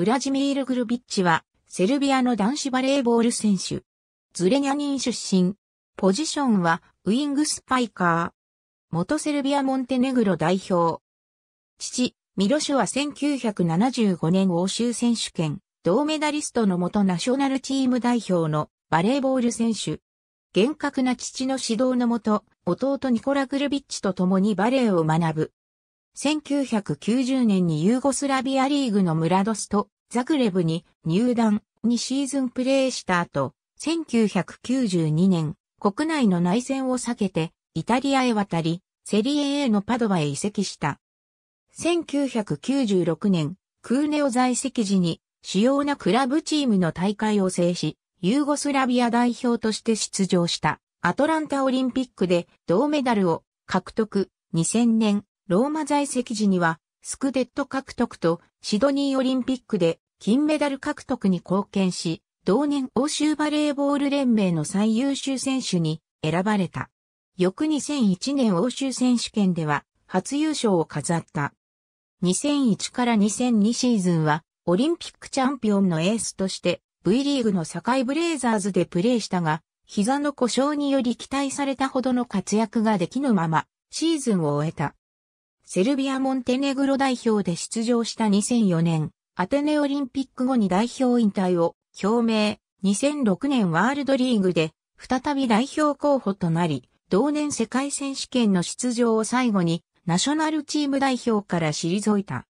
ウラジミール・グルビッチは、セルビアの男子バレーボール選手。ズレニャニン出身。ポジションは、ウィングスパイカー。元セルビア・モンテネグロ代表。父、ミロシュは1975年欧州選手権、銅メダリストの元ナショナルチーム代表のバレーボール選手。厳格な父の指導のもと、弟ニコラ・グルビッチと共にバレーを学ぶ。1990年にユーゴスラビアリーグのムラドストザグレブに入団2シーズンプレーした後、1992年、国内の内戦を避けて、イタリアへ渡り、セリエ A のパドバへ移籍した。1996年、クーネオ在籍時に、主要なクラブチームの大会を制し、ユーゴスラビア代表として出場した、アトランタオリンピックで銅メダルを獲得。2000年、ローマ在籍時には、スクデット獲得とシドニーオリンピックで金メダル獲得に貢献し、同年欧州バレーボール連盟の最優秀選手に選ばれた。翌2001年欧州選手権では初優勝を飾った。2001から2002シーズンはオリンピックチャンピオンのエースとして V リーグの堺ブレイザーズでプレーしたが、膝の故障により期待されたほどの活躍ができぬままシーズンを終えた。セルビア・モンテネグロ代表で出場した2004年、アテネオリンピック後に代表引退を表明、2006年ワールドリーグで再び代表候補となり、同年世界選手権の出場を最後にナショナルチーム代表から退いた。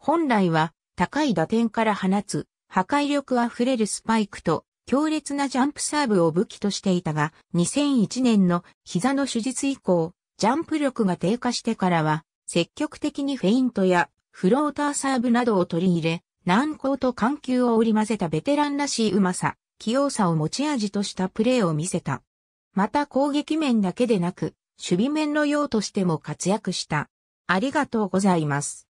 本来は高い打点から放つ破壊力あふれるスパイクと強烈なジャンプサーブを武器としていたが、2001年の膝の手術以降、ジャンプ力が低下してからは、積極的にフェイントやフローターサーブなどを取り入れ、難攻と緩急を織り混ぜたベテランらしいうまさ、器用さを持ち味としたプレーを見せた。また攻撃面だけでなく、守備面のようとしても活躍した。ありがとうございます。